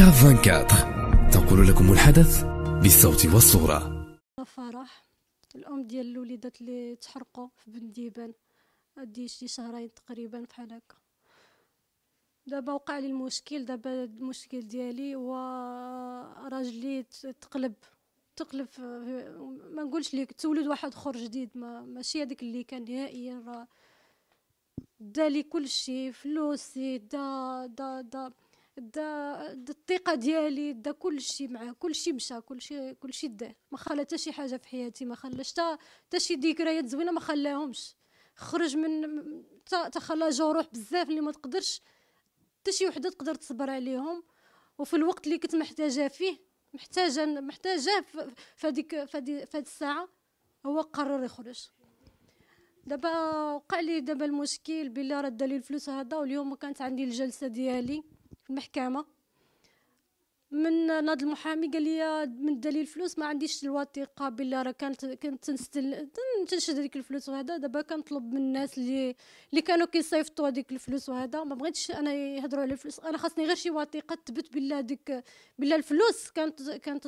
24 تنقل لكم الحدث بالصوت والصورة فرح الأم ديال الوليدات اللي تحرقوا في بنديبان هادي شي شهرين تقريبا بحال هكا دابا وقع لي المشكل دابا المشكل ديالي هو راجلي تقلب تقلب ما نقولش ليك تولد واحد اخر جديد ما ماشي هذاك اللي كان نهائيا راه دالي كل شيء فلوسي دا دا دا دا دا الثقه ديالي دا كلشي معاه كلشي مشى كلشي كلشي داه ما خلى حتى شي حاجه في حياتي ما خلاش حتى حتى شي ذكريات زوينه ما خلاهمش خرج من خلى جروح بزاف اللي ما تقدرش حتى شي وحده تقدر تصبر عليهم وفي الوقت اللي كنت محتاجه فيه محتاجه محتاجه فهاديك فهاد الساعه هو قرر يخرج دابا وقع لي دابا المشكل بلي راه دالي الفلوس هذا واليوم كانت عندي الجلسه ديالي المحكمه من ناد المحامي قال لي من دليل الفلوس ما عنديش الوثيقه بالله راه كانت كنت تنستل تنشد هذيك الفلوس وهذا دابا كنطلب من الناس اللي اللي كانوا كيصيفطوا هذيك الفلوس وهذا ما بغيتش انا يهضروا على الفلوس انا خاصني غير شي وثيقه تثبت بالله ديك بالله الفلوس كانت كانت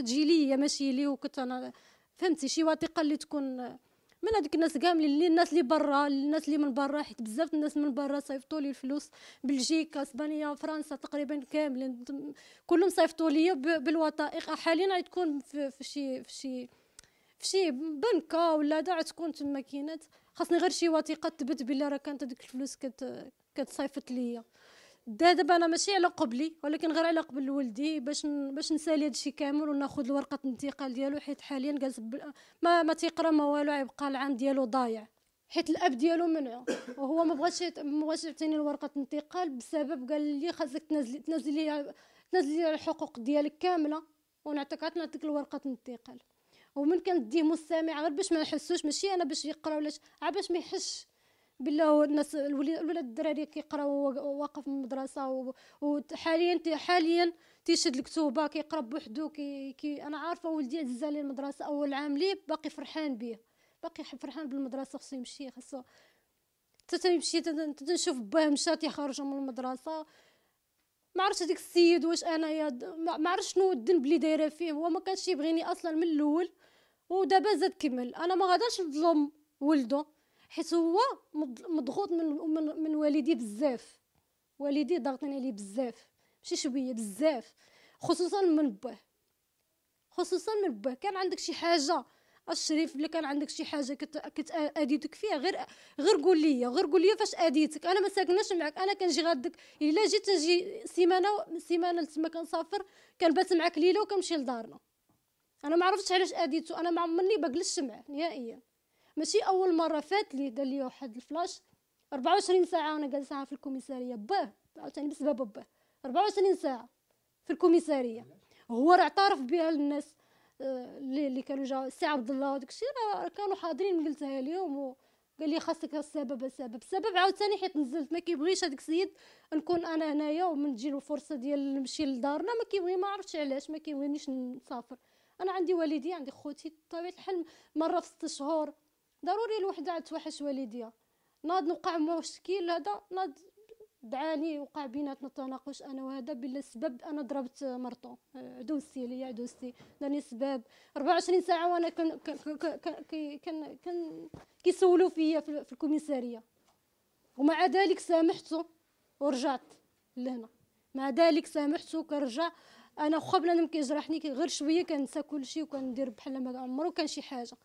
تجي لي ماشي لي وكنت انا فهمتي شي وثيقه اللي تكون من هذوك الناس كاملين اللي الناس اللي برا الناس اللي من برا حيت بزاف الناس من برا صيفطوا لي الفلوس بلجيكا اسبانيا فرنسا تقريبا كاملين كلهم صيفطوا لي بالوثائق حاليا تكون في شي في شي في شي بنكه ولا دا تكون تما كاينات خاصني غير شي وثيقه تثبت بلي راه كانت هذيك الفلوس كت كتصيفط ليا دابا انا ماشي على قبلي ولكن غير على قبل ولدي باش باش نسالي هادشي كامل وناخذ ورقه الانتقال ديالو حيت حاليا جالس ما ما تيقرا ما والو يبقى العام ديالو ضايع حيت الاب ديالو منعو وهو ما بغاش ما بغاش يعطيني ورقه الانتقال بسبب قال لي خاصك تنزلي تنزلي لي تنزلي لي الحقوق ديالك كامله ونعطيك عاد نعطيك الورقه الانتقال ومن كنديه مستمع غير باش ما نحسوش ماشي انا باش يقرا ولا باش ما يحسش بالله الناس الولاد الدراري كيقراو واقف من المدرسه وحاليا حاليا تيشد الكتوبه كيقرا بوحدو كي, كي انا عارفه ولدي عزا عليه المدرسه اول عام ليه باقي فرحان بيه باقي فرحان بالمدرسه خصو يمشي خصو حتى تيمشي تنشوف باه مشى تيخرج من المدرسه ما عرفتش هذيك السيد واش انايا ما عرفتش شنو الذنب اللي دايره فيه هو ما كانش يبغيني اصلا من الاول ودابا زاد كمل انا ما غاداش نظلم ولده حيت هو مضغوط من من, من والدي بزاف والدي ضاغطين عليه بزاف ماشي شويه بزاف خصوصا من باه خصوصا من باه كان عندك شي حاجه الشريف اللي كان عندك شي حاجه كت, كت اديتك فيها غير غير قول لي غير قول لي فاش اديتك انا ما ساكناش معك انا كنجي غادك الا جيت نجي سيمانه سيمانه تما كنسافر كنبات معك ليله وكنمشي لدارنا انا ما عرفتش علاش اديتو انا ما عمرني ما معاه نهائيا ماشي اول مره فات لي دار لي واحد الفلاش 24 ساعه وانا جالسه في الكوميساريه باه عاوتاني بسبب باه 24 ساعه في الكوميساريه هو راه اعترف بها للناس آه، اللي اللي كانوا جا السي عبد الله وداك الشيء راه كانوا حاضرين قلتها اليوم وقال لي خاصك السبب السبب السبب عاوتاني حيت نزلت ما كيبغيش هذاك السيد نكون انا هنايا ومن تجي الفرصه ديال نمشي لدارنا ما كيبغي ما عرفتش علاش ما كيبغينيش نسافر انا عندي والدي عندي خوتي بطبيعه الحال مره في ست شهور ضروري الوحده عاد توحش والديا ناض نوقع مشكل هذا ناض دعاني وقع بيناتنا تناقش انا وهذا بلا سبب انا ضربت مرتو دوزتي ليا دوزتي داني سبب 24 ساعه وانا كان كان كان كيسولوا فيا في الكوميساريه ومع ذلك سامحته ورجعت لهنا مع ذلك سامحته كنرجع انا بلا انا كيجرحني غير شويه كنسى كل شيء وكندير بحال ما عمرو كان شي حاجه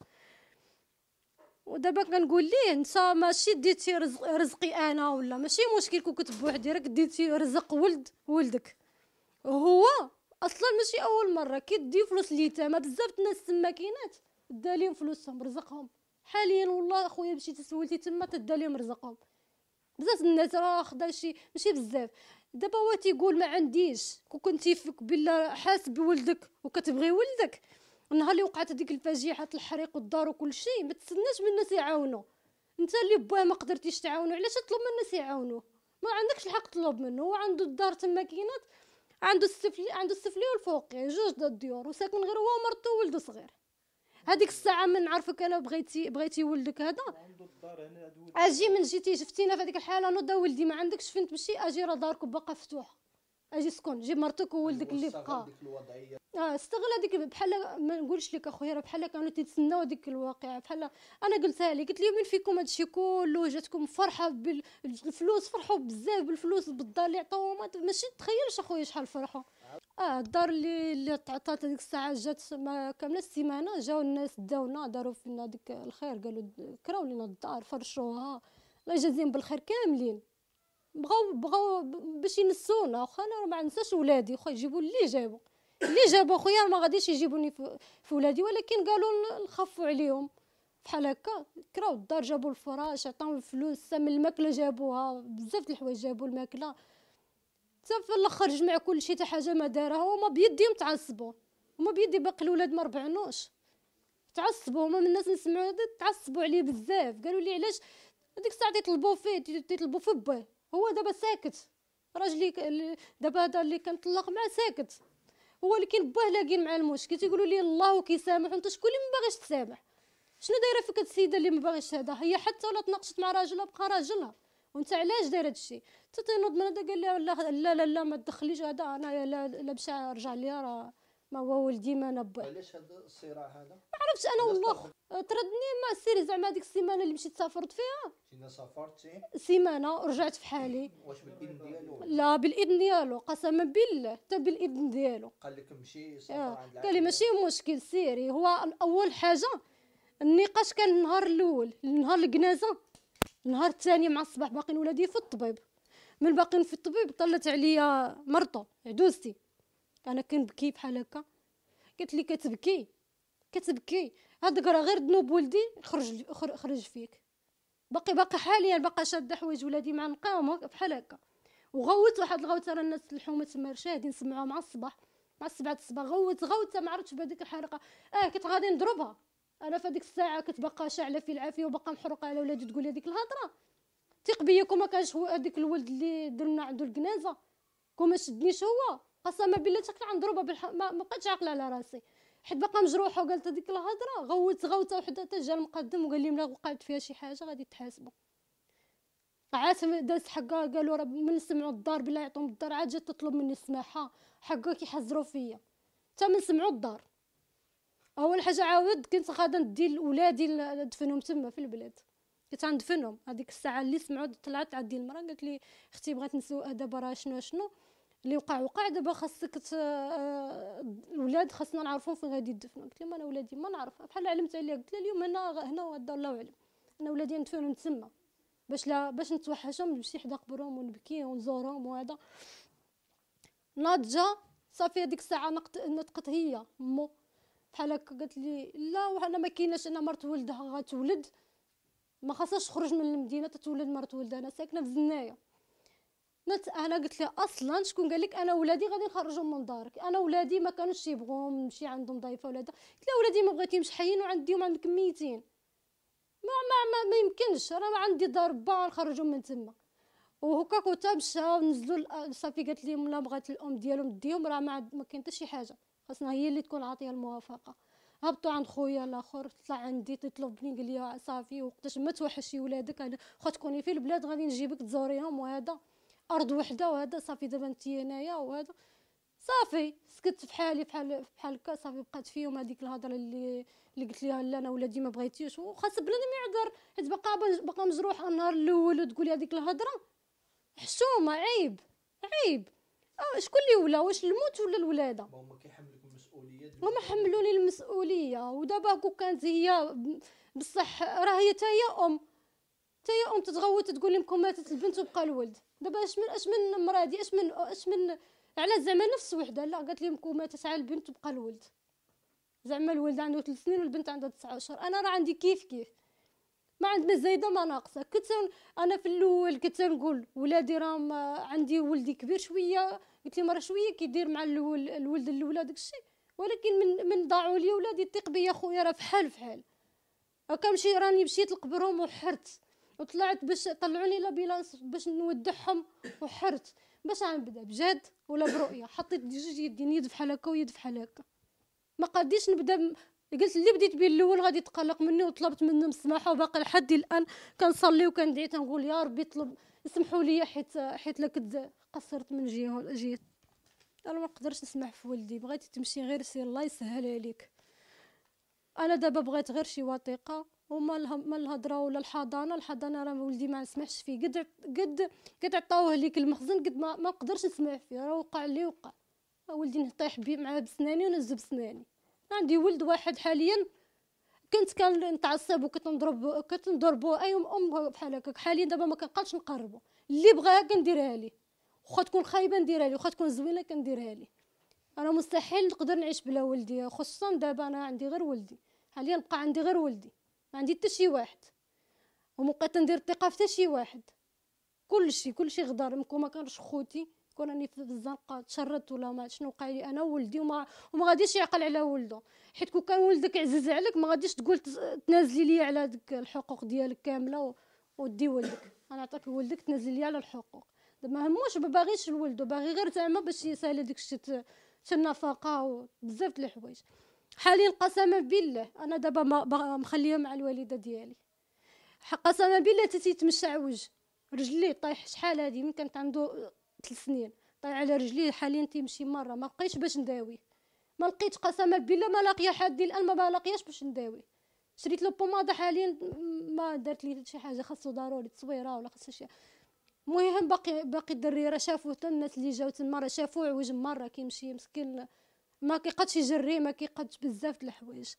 ودابا كنقول ليه انت ماشي ديتي رزق رزقي انا ولا ماشي مشكل كون كنت بوحدي راك ديتي رزق ولد ولدك هو اصلا ماشي اول مره كيدي فلوس اليتامى بزاف الناس تما كاينات دا فلوسهم رزقهم حاليا والله اخويا مشيت سولتي تما تدا رزقهم بزاف الناس راه خدا شي ماشي بزاف دابا هو تيقول ما عنديش كون كنتي فيك بالله حاس بولدك وكتبغي ولدك النهار اللي وقعت هذيك الفجيعه الحريق والدار وكل شيء ما تسناش من الناس يعاونوا انت اللي باه ما قدرتيش تعاونو علاش تطلب من الناس يعاونوه ما عندكش الحق تطلب منه هو عنده الدار تما كاينات عنده السفلي عنده السفلي والفوقي يعني جوج د الديور وساكن غير هو ومرته وولده صغير هذيك الساعه من نعرفك انا بغيتي بغيتي ولدك هذا اجي من جيتي شفتينا في هذيك الحاله نوضه ولدي ما عندكش فين تمشي اجي راه دارك باقا مفتوحه اجي سكون جيب مرتك وولدك أيوة، اللي بقى الوضعيه اه استغل هذيك بحال ما نقولش لك اخويا راه بحال كانوا تيتسناو هذيك الواقعه بحال انا قلتها لي قلت لهم من فيكم هذا الشيء كله جاتكم فرحه بالفلوس فرحوا بزاف بالفلوس بالدار اللي عطاوهم ماشي تخيلش اخويا شحال فرحوا اه الدار اللي اللي تعطات هذيك الساعه جات ما كامله السيمانه جاو الناس داونا داروا فينا ديك الخير قالوا كراو لنا الدار فرشوها الله يجازيهم بالخير كاملين بغاو بغاو باش ينسونا واخا انا ما ننساش ولادي واخا يجيبوا اللي جابوا اللي جابوا خويا ما غاديش يجيبوني في ولادي ولكن قالوا نخافوا عليهم بحال هكا كراو الدار جابوا الفراش عطاو الفلوس من الماكله جابوها بزاف د الحوايج جابوا الماكله حتى في الاخر جمع كل شيء حتى حاجه ما دارها هما بيديهم تعصبوا هما بيدي باقي الاولاد ما ربعنوش تعصبوا هما من الناس نسمعوا تعصبوا عليه بزاف قالوا لي علاش هذيك الساعه تيطلبوا فيه تيطلبوا في باه هو دابا ساكت راجلي دابا هذا اللي كنطلق معاه ساكت هو اللي كاين باه لاقين مع المشكل تيقولوا لي الله كيسامح انت شكون اللي ما باغيش تسامح شنو دايره فيك السيده اللي ما باغيش هذا هي حتى ولا تناقشت مع راجلها بقى راجلها وانت علاش داير هذا الشيء حتى من هذا قال لها لا لا لا ما تدخليش هذا انا لا, لا رجع ليا راه ما هو ولدي ما نبع علاش هذا الصراع هذا ما عرفتش انا والله أه، طردني ما سيري زعما هذيك السيمانه اللي مشيت سافرت فيها فين سافرتي سيمانه رجعت في حالي واش بالاذن ديالو لا بالاذن ديالو قسما بالله حتى بالاذن ديالو قال لك مشي أه، سافر عند قال لي ماشي مشكل سيري هو اول حاجه النقاش كان النهار الاول نهار الجنازه النهار الثاني مع الصباح باقيين ولادي في الطبيب من باقيين في الطبيب طلت عليا مرته عدوزتي انا كنبكي بحال هكا قالت لي كتبكي كتبكي هاد راه غير ذنوب ولدي خرج خرج فيك باقي باقي حاليا باقا شاده حوايج ولادي مع نقاهم بحال هكا وغوت واحد الغوته راه الناس الحومه تما شاهدين نسمعوها مع الصباح مع السبعة الصباح غوت غوت ما عرفتش بهذيك الحرقه اه كنت غادي نضربها انا في هذيك الساعه كنت باقا شاعله في العافيه وباقا محروقه على ولادي تقول لي هذيك الهضره ثق بيا كون ما كانش هو هذيك الولد اللي درنا عنده الكنازه كوما شدنيش هو قسما بالله كنت غنضربها بالح ما, ما بقيتش عاقله على راسي حيت باقا مجروحه وقالت هذيك الهضره غوت غوته وحده حتى جا المقدم وقال لي ملي وقعت فيها شي حاجه غادي تحاسبوا عاد دازت حقها قالوا راه من سمعوا الدار بلا يعطوهم الدار عاد جات تطلب مني السماحه حقها كيحزروا فيا حتى من سمعوا الدار اول حاجه عاود كنت غادا ندي ولادي ندفنهم تما في البلاد كنت غندفنهم هذيك الساعه اللي سمعوا طلعت عندي المراه قالت لي اختي بغات نسوق دابا راه شنو شنو اللي وقع وقع دابا خاصك آه، الولاد خاصنا نعرفهم فين غادي يدفنوا قلت لهم انا ولادي ما نعرف بحال علمت عليها قلت لها اليوم هنا هنا وهذا الله اعلم انا ولادي ندفنوا تما باش لا باش نتوحشهم نمشي حدا قبرهم ونبكي ونزورهم وهذا ناضجه صافي هذيك الساعه نقت نطقت هي مو بحال هكا قالت لي لا وانا ما كايناش انا مرت ولدها غتولد ما خاصهاش تخرج من المدينه تتولد مرت ولدها انا ساكنه في الزنايه نت انا قلت لها اصلا شكون قال لك انا ولادي غادي نخرجهم من دارك انا ولادي ما كانوش يبغوهم نمشي عندهم ضيفه ولا قلت لها ولادي ما بغيتيهمش حيين وعندي يوم عندك ميتين ما ما ما, ما يمكنش راه عندي دار با نخرجهم من تما وهكا وتا مشى نزلوا آه، صافي قالت لي لا بغات الام ديالهم ديهم راه ما ما كاين حتى شي حاجه خاصنا هي اللي تكون عاطيه الموافقه هبطوا عند خويا الاخر طلع عندي تطلب بني قال لي صافي وقتاش ما توحشي ولادك انا خا تكوني في البلاد غادي نجيبك تزوريهم وهذا ارض وحده وهذا صافي دابا انت هنايا وهذا صافي سكت بحالي بحال بحال هكا صافي بقات فيهم هذيك الهضره اللي اللي قلت ليها لا انا ولادي ما بغيتيش وخاص بنادم يعذر حيت باقا باقا مجروح النهار الاول وتقول لي هذيك الهضره حشومه عيب عيب شكون اللي ولا واش الموت ولا الولاده هما كيحملوك المسؤوليه هما حملوني المسؤوليه ودابا كون كانت هي بصح راه هي حتى هي ام حتى يا ام تتغوت تقول لكم ماتت البنت وبقى الولد دابا اش من اش من مرادي اش من اش من على زعما نفس وحده لا قالت لكم ماتت على البنت وبقى الولد زعما الولد عنده 3 سنين والبنت عندها 9 اشهر انا راه عندي كيف كيف ما عندنا زايده ما ناقصه كنت انا في الاول كنت نقول ولادي راه عندي ولدي كبير شويه قلت لهم راه شويه كيدير مع الول الولد الاولى داكشي ولكن من من ضاعوا لي ولادي ثق بيا خويا راه فحال فحال هكا مشي راني مشيت لقبرهم وحرت وطلعت باش طلعوني لا بيلانس باش نودعهم وحرت باش نبدا بجد ولا برؤيه حطيت جوج يدين يد بحال هكا ويد بحال هكا ما قاديش نبدا قلت اللي بديت به الاول غادي يتقلق مني وطلبت منهم السماحه وباقي لحد الان كنصلي وكندعي تنقول يا ربي طلب اسمحوا لي حيت حيت لك قصرت من جهه جيت انا ما نقدرش نسمح في ولدي بغيتي تمشي غير سير الله يسهل عليك انا دابا بغيت غير شي وثيقه وما ما لها ولا الحضانه الحضانه راه ولدي ما نسمعش فيه قد قد قد عطاوه ليك المخزن قد ما ما نقدرش نسمع فيه راه وقع اللي وقع ولدي نطيح بيه معاه بسناني ونهز بسناني عندي ولد واحد حاليا كنت كان نتعصب وكنت نضرب كنت نضربو اي ام بحال هكاك حاليا دابا ما كنقدش نقربو اللي بغاها كنديرها ليه واخا تكون خايبه نديرها ليه واخا تكون زوينه كنديرها ليه راه مستحيل نقدر نعيش بلا ولدي خصوصا دابا انا عندي غير ولدي حاليا بقى عندي غير ولدي ما عندي حتى شي واحد ومبقيت ندير الثقه في حتى شي واحد كلشي كلشي غدار مكون ما كانش خوتي كون راني في الزنقه تشردت ولا ما شنو وقع لي انا وولدي وما وما غاديش يعقل على ولده حيت كون كان ولدك عزيز عليك ما غاديش تقول تنازلي لي على ديك الحقوق ديالك كامله ودي ولدك انا عطاك ولدك تنازلي لي على الحقوق ما هموش ما باغيش لولده باغي غير زعما باش يسالي داكشي الشيء النفقه وبزاف د الحوايج حاليا قسما بالله انا دابا مخليه مع الوالده ديالي قسما بالله تتيت عوج رجلي طايح شحال هادي من كانت عنده ثلاث سنين طايح على رجلي حاليا تيمشي مره ما لقيتش باش نداوي ما لقيت قسما بالله ما لاقيه حد الان ما لاقياش باش نداوي شريت له بوماده حاليا ما دارت لي شي حاجه خاصو ضروري تصويره ولا خاصو شي المهم باقي باقي الدري راه شافوه الناس اللي جاو تما راه شافوه عوج مره كيمشي مسكين ما كيقدش يجري ما كيقدش بزاف د الحوايج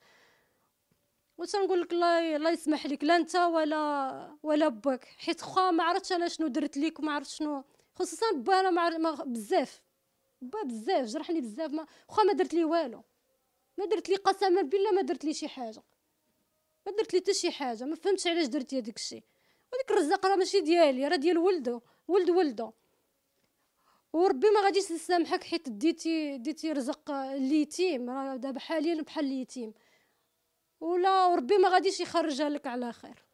تنقول لك الله الله يسمح لك لا انت ولا ولا باك حيت خا ما عرفتش انا شنو درت ليك وما عرفت شنو خصوصا با انا ما بزاف با بزاف جرحني بزاف ما خا ما درت لي والو ما درت لي قسما بالله ما درت لي شي حاجه ما درت لي حتى شي حاجه ما فهمتش علاش درت هذاك الشيء وديك الرزاق راه ماشي ديالي راه ديال ولده ولد ولده وربي ما غاديش يسامحك حيت ديتي ديتي رزق اليتيم راه دابا حاليا بحال اليتيم ولا وربي ما غاديش يخرجها لك على خير